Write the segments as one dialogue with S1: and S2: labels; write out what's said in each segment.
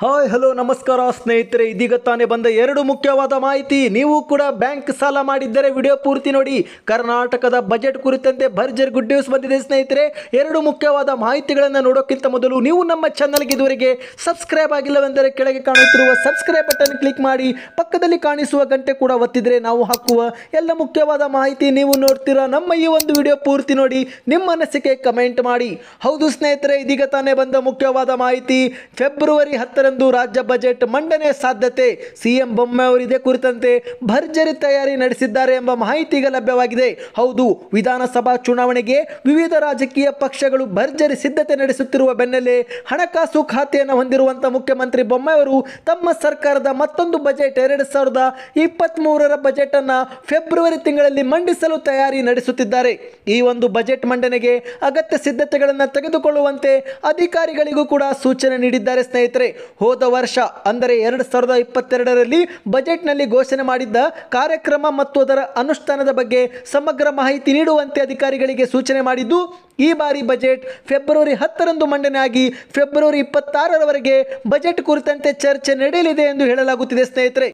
S1: hi hello ನಮಸ್ಕಾರ ಸ್ನೇಹಿತರೆ ಇದೀಗ ತಾನೇ ಬಂದ ಎರಡು ಮುಖ್ಯವಾದ ಮಾಹಿತಿ ನೀವು ಕೂಡ ಬ್ಯಾಂಕ್ ಸಾಲ ಮಾಡಿದ್ದರೆ ವಿಡಿಯೋ ಪೂರ್ತಿ ನೋಡಿ ಕರ್ನಾಟಕದ ಬಜೆಟ್ ಕುರಿತಂತೆ ಭರ್ಜರ್ ಗುಡ್ ನ್ಯೂಸ್ ಬಂದಿದೆ ಸ್ನೇಹಿತರೆ ಎರಡು ಮುಖ್ಯವಾದ ಮಾಹಿತಿಗಳನ್ನು ನೋಡೋಕ್ಕಿಂತ ಮೊದಲು ನೀವು ನಮ್ಮ ಚಾನಲ್ಗೆ ಇದುವರೆಗೆ ಸಬ್ಸ್ಕ್ರೈಬ್ ಆಗಿಲ್ಲವೆಂದರೆ ಕೆಳಗೆ ಕಾಣುತ್ತಿರುವ ಸಬ್ಸ್ಕ್ರೈಬ್ ಬಟನ್ ಕ್ಲಿಕ್ ಮಾಡಿ ಪಕ್ಕದಲ್ಲಿ ಕಾಣಿಸುವ ಗಂಟೆ ಕೂಡ ಒತ್ತಿದರೆ ನಾವು ಹಾಕುವ ಎಲ್ಲ ಮುಖ್ಯವಾದ ಮಾಹಿತಿ ನೀವು ನೋಡ್ತೀರಾ ನಮ್ಮ ಈ ಒಂದು ವಿಡಿಯೋ ಪೂರ್ತಿ ನೋಡಿ ನಿಮ್ಮ ಅನಿಸಿಕೆ ಕಮೆಂಟ್ ಮಾಡಿ ಹೌದು ಸ್ನೇಹಿತರೆ ಇದೀಗ ತಾನೇ ಬಂದ ಮುಖ್ಯವಾದ ಮಾಹಿತಿ ಫೆಬ್ರವರಿ ಹತ್ತರ ಹನ್ನೊಂದರಂದು ರಾಜ್ಯ ಬಜೆಟ್ ಮಂಡನೆ ಸಾಧ್ಯತೆ ಸಿಎಂ ಬೊಮ್ಮಾಯಿ ಇದೇ ಕುರಿತಂತೆ ಭರ್ಜರಿ ತಯಾರಿ ನಡೆಸಿದ್ದಾರೆ ಎಂಬ ಮಾಹಿತಿ ಲಭ್ಯವಾಗಿದೆ ಹೌದು ವಿಧಾನಸಭಾ ಚುನಾವಣೆಗೆ ವಿವಿಧ ರಾಜಕೀಯ ಪಕ್ಷಗಳು ಭರ್ಜರಿ ಸಿದ್ಧತೆ ನಡೆಸುತ್ತಿರುವ ಬೆನ್ನಲ್ಲೇ ಹಣಕಾಸು ಖಾತೆಯನ್ನು ಹೊಂದಿರುವಂತಹ ಮುಖ್ಯಮಂತ್ರಿ ಬೊಮ್ಮಾಯಿ ಅವರು ತಮ್ಮ ಸರ್ಕಾರದ ಮತ್ತೊಂದು ಬಜೆಟ್ ಎರಡು ಸಾವಿರದ ಇಪ್ಪತ್ತ್ ಮೂರರ ಬಜೆಟ್ ಅನ್ನು ಫೆಬ್ರವರಿ ತಿಂಗಳಲ್ಲಿ ಮಂಡಿಸಲು ತಯಾರಿ ನಡೆಸುತ್ತಿದ್ದಾರೆ ಈ ಒಂದು ಬಜೆಟ್ ಮಂಡನೆಗೆ ಅಗತ್ಯ ಸಿದ್ಧತೆಗಳನ್ನು ತೆಗೆದುಕೊಳ್ಳುವಂತೆ ಅಧಿಕಾರಿಗಳಿಗೂ ಕೂಡ ಸೂಚನೆ ನೀಡಿದ್ದಾರೆ ಸ್ನೇಹಿತರೆ ಹೋದ ವರ್ಷ ಅಂದರೆ ಎರಡು ಸಾವಿರದ ಇಪ್ಪತ್ತೆರಡರಲ್ಲಿ ಬಜೆಟ್ನಲ್ಲಿ ಘೋಷಣೆ ಮಾಡಿದ್ದ ಕಾರ್ಯಕ್ರಮ ಮತ್ತು ಅದರ ಅನುಷ್ಠಾನದ ಬಗ್ಗೆ ಸಮಗ್ರ ಮಾಹಿತಿ ನೀಡುವಂತೆ ಅಧಿಕಾರಿಗಳಿಗೆ ಸೂಚನೆ ಮಾಡಿದ್ದು ಈ ಬಾರಿ ಬಜೆಟ್ ಫೆಬ್ರವರಿ ಹತ್ತರಂದು ಮಂಡನೆಯಾಗಿ ಫೆಬ್ರವರಿ ಇಪ್ಪತ್ತಾರರವರೆಗೆ ಬಜೆಟ್ ಕುರಿತಂತೆ ಚರ್ಚೆ ನಡೆಯಲಿದೆ ಎಂದು ಹೇಳಲಾಗುತ್ತಿದೆ ಸ್ನೇಹಿತರೆ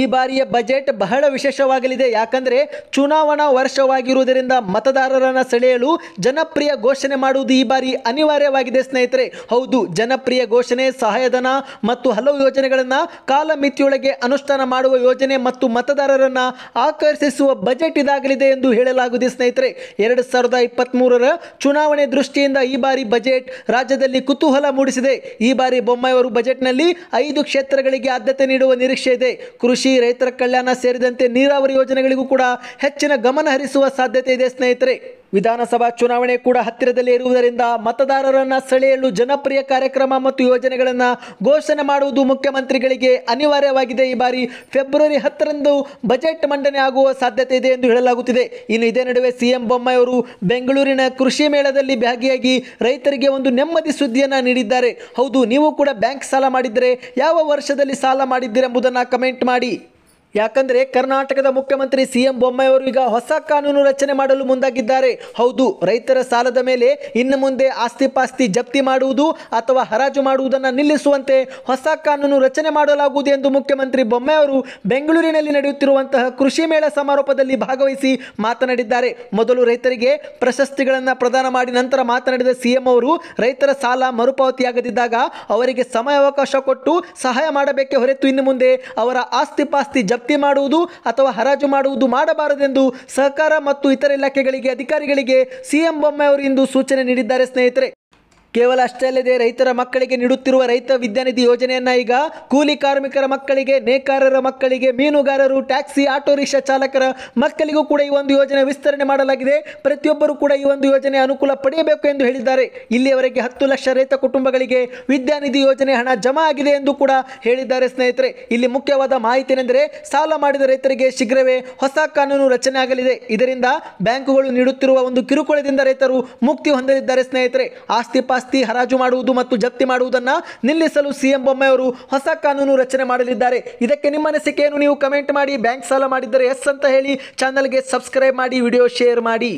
S1: ಈ ಬಾರಿಯ ಬಜೆಟ್ ಬಹಳ ವಿಶೇಷವಾಗಲಿದೆ ಯಾಕಂದರೆ ಚುನಾವಣಾ ವರ್ಷವಾಗಿರುವುದರಿಂದ ಮತದಾರರನ್ನು ಸೆಳೆಯಲು ಜನಪ್ರಿಯ ಘೋಷಣೆ ಮಾಡುವುದು ಈ ಬಾರಿ ಅನಿವಾರ್ಯವಾಗಿದೆ ಸ್ನೇಹಿತರೆ ಹೌದು ಜನಪ್ರಿಯ ಘೋಷಣೆ ಸಹಾಯಧನ ಮತ್ತು ಹಲವು ಯೋಜನೆಗಳನ್ನು ಕಾಲಮಿತಿಯೊಳಗೆ ಅನುಷ್ಠಾನ ಮಾಡುವ ಯೋಜನೆ ಮತ್ತು ಮತದಾರರನ್ನು ಆಕರ್ಷಿಸುವ ಬಜೆಟ್ ಇದಾಗಲಿದೆ ಎಂದು ಹೇಳಲಾಗುವುದು ಸ್ನೇಹಿತರೆ ಎರಡು ಸಾವಿರದ ಇಪ್ಪತ್ತ್ಮೂರರ ಚುನಾವಣೆ ದೃಷ್ಟಿಯಿಂದ ಈ ಬಾರಿ ಬಜೆಟ್ ರಾಜ್ಯದಲ್ಲಿ ಕುತೂಹಲ ಮೂಡಿಸಿದೆ ಈ ಬಾರಿ ಬೊಮ್ಮಾಯಿ ಬಜೆಟ್ನಲ್ಲಿ ಐದು ಕ್ಷೇತ್ರಗಳಿಗೆ ಆದ್ಯತೆ ನೀಡುವ ನಿರೀಕ್ಷೆ ಇದೆ ಕೃಷಿ ಕೃಷಿ ರೈತರ ಕಲ್ಯಾಣ ಸೇರಿದಂತೆ ನೀರಾವರಿ ಯೋಜನೆಗಳಿಗೂ ಕೂಡ ಹೆಚ್ಚಿನ ಗಮನ ಹರಿಸುವ ಸಾಧ್ಯತೆ ಇದೆ ಸ್ನೇಹಿತರೆ ವಿಧಾನಸಭಾ ಚುನಾವಣೆ ಕೂಡ ಹತ್ತಿರದಲ್ಲಿ ಇರುವುದರಿಂದ ಮತದಾರರನ್ನು ಸೆಳೆಯಲು ಜನಪ್ರಿಯ ಕಾರ್ಯಕ್ರಮ ಮತ್ತು ಯೋಜನೆಗಳನ್ನು ಘೋಷಣೆ ಮಾಡುವುದು ಮುಖ್ಯಮಂತ್ರಿಗಳಿಗೆ ಅನಿವಾರ್ಯವಾಗಿದೆ ಈ ಬಾರಿ ಫೆಬ್ರವರಿ ಹತ್ತರಂದು ಬಜೆಟ್ ಮಂಡನೆ ಆಗುವ ಸಾಧ್ಯತೆ ಇದೆ ಎಂದು ಹೇಳಲಾಗುತ್ತಿದೆ ಇನ್ನು ಇದೇ ನಡುವೆ ಸಿಎಂ ಬೊಮ್ಮಾಯಿ ಅವರು ಬೆಂಗಳೂರಿನ ಕೃಷಿ ಮೇಳದಲ್ಲಿ ಭಾಗಿಯಾಗಿ ರೈತರಿಗೆ ಒಂದು ನೆಮ್ಮದಿ ಸುದ್ದಿಯನ್ನು ನೀಡಿದ್ದಾರೆ ಹೌದು ನೀವು ಕೂಡ ಬ್ಯಾಂಕ್ ಸಾಲ ಮಾಡಿದರೆ ಯಾವ ವರ್ಷದಲ್ಲಿ ಸಾಲ ಎಂಬುದನ್ನು ಕಮೆಂಟ್ ಮಾಡಿ ಯಾಕಂದರೆ ಕರ್ನಾಟಕದ ಮುಖ್ಯಮಂತ್ರಿ ಸಿಎಂ ಬೊಮ್ಮಾಯಿ ಅವರು ಈಗ ಹೊಸ ಕಾನೂನು ರಚನೆ ಮಾಡಲು ಮುಂದಾಗಿದ್ದಾರೆ ಹೌದು ರೈತರ ಸಾಲದ ಮೇಲೆ ಇನ್ನು ಮುಂದೆ ಆಸ್ತಿ ಪಾಸ್ತಿ ಜಪ್ತಿ ಮಾಡುವುದು ಅಥವಾ ಹರಾಜು ಮಾಡುವುದನ್ನು ನಿಲ್ಲಿಸುವಂತೆ ಹೊಸ ಕಾನೂನು ರಚನೆ ಮಾಡಲಾಗುವುದು ಎಂದು ಮುಖ್ಯಮಂತ್ರಿ ಬೊಮ್ಮಾಯಿ ಅವರು ಬೆಂಗಳೂರಿನಲ್ಲಿ ನಡೆಯುತ್ತಿರುವಂತಹ ಕೃಷಿ ಮೇಳ ಸಮಾರೋಪದಲ್ಲಿ ಭಾಗವಹಿಸಿ ಮಾತನಾಡಿದ್ದಾರೆ ಮೊದಲು ರೈತರಿಗೆ ಪ್ರಶಸ್ತಿಗಳನ್ನು ಪ್ರದಾನ ಮಾಡಿ ನಂತರ ಮಾತನಾಡಿದ ಸಿಎಂ ಅವರು ರೈತರ ಸಾಲ ಮರುಪಾವತಿಯಾಗದಿದ್ದಾಗ ಅವರಿಗೆ ಸಮಯಾವಕಾಶ ಕೊಟ್ಟು ಸಹಾಯ ಮಾಡಬೇಕೇ ಹೊರತು ಇನ್ನು ಮುಂದೆ ಅವರ ಆಸ್ತಿ ಪಾಸ್ತಿ ಜಪ್ತಿ ಮಾಡುವುದು ಅಥವಾ ಹರಾಜು ಮಾಡುವುದು ಮಾಡಬಾರದೆಂದು ಸಹಕಾರ ಮತ್ತು ಇತರ ಇಲಾಖೆಗಳಿಗೆ ಅಧಿಕಾರಿಗಳಿಗೆ ಸಿಎಂ ಬೊಮ್ಮೆ ಅವರು ಇಂದು ಸೂಚನೆ ನೀಡಿದ್ದಾರೆ ಸ್ನೇಹಿತರೆ ಕೇವಲ ಅಷ್ಟೇ ಅಲ್ಲದೆ ರೈತರ ಮಕ್ಕಳಿಗೆ ನೀಡುತ್ತಿರುವ ರೈತ ವಿದ್ಯಾನಿಧಿ ಯೋಜನೆಯನ್ನ ಈಗ ಕೂಲಿ ಕಾರ್ಮಿಕರ ಮಕ್ಕಳಿಗೆ ನೇಕಾರರ ಮಕ್ಕಳಿಗೆ ಮೀನುಗಾರರು ಟ್ಯಾಕ್ಸಿ ಆಟೋ ರಿಕ್ಷಾ ಚಾಲಕರ ಮಕ್ಕಳಿಗೂ ಕೂಡ ಈ ಒಂದು ಯೋಜನೆ ವಿಸ್ತರಣೆ ಮಾಡಲಾಗಿದೆ ಪ್ರತಿಯೊಬ್ಬರು ಕೂಡ ಈ ಒಂದು ಯೋಜನೆ ಅನುಕೂಲ ಪಡೆಯಬೇಕು ಎಂದು ಹೇಳಿದ್ದಾರೆ ಇಲ್ಲಿಯವರೆಗೆ ಹತ್ತು ಲಕ್ಷ ರೈತ ಕುಟುಂಬಗಳಿಗೆ ವಿದ್ಯಾನಿಧಿ ಯೋಜನೆ ಹಣ ಜಮಾ ಆಗಿದೆ ಎಂದು ಕೂಡ ಹೇಳಿದ್ದಾರೆ ಸ್ನೇಹಿತರೆ ಇಲ್ಲಿ ಮುಖ್ಯವಾದ ಮಾಹಿತಿ ಏನೆಂದರೆ ಸಾಲ ಮಾಡಿದ ರೈತರಿಗೆ ಶೀಘ್ರವೇ ಹೊಸ ಕಾನೂನು ರಚನೆ ಆಗಲಿದೆ ಇದರಿಂದ ಬ್ಯಾಂಕುಗಳು ನೀಡುತ್ತಿರುವ ಒಂದು ಕಿರುಕುಳದಿಂದ ರೈತರು ಮುಕ್ತಿ ಹೊಂದಲಿದ್ದಾರೆ ಸ್ನೇಹಿತರೆ ಆಸ್ತಿ ಆಸ್ತಿ ಹರಾಜು ಮಾಡುವುದು ಮತ್ತು ಜಪ್ತಿ ಮಾಡುವುದನ್ನು ನಿಲ್ಲಿಸಲು ಸಿಎಂ ಬೊಮ್ಮೆಯವರು ಹೊಸ ಕಾನೂನು ರಚನೆ ಮಾಡಲಿದ್ದಾರೆ ಇದಕ್ಕೆ ನಿಮ್ಮ ಅನಿಸಿಕೆಯನ್ನು ನೀವು ಕಮೆಂಟ್ ಮಾಡಿ ಬ್ಯಾಂಕ್ ಸಾಲ ಮಾಡಿದ್ದರೆ ಎಸ್ ಅಂತ ಹೇಳಿ ಚಾನಲ್ಗೆ ಸಬ್ಸ್ಕ್ರೈಬ್ ಮಾಡಿ ವಿಡಿಯೋ ಶೇರ್ ಮಾಡಿ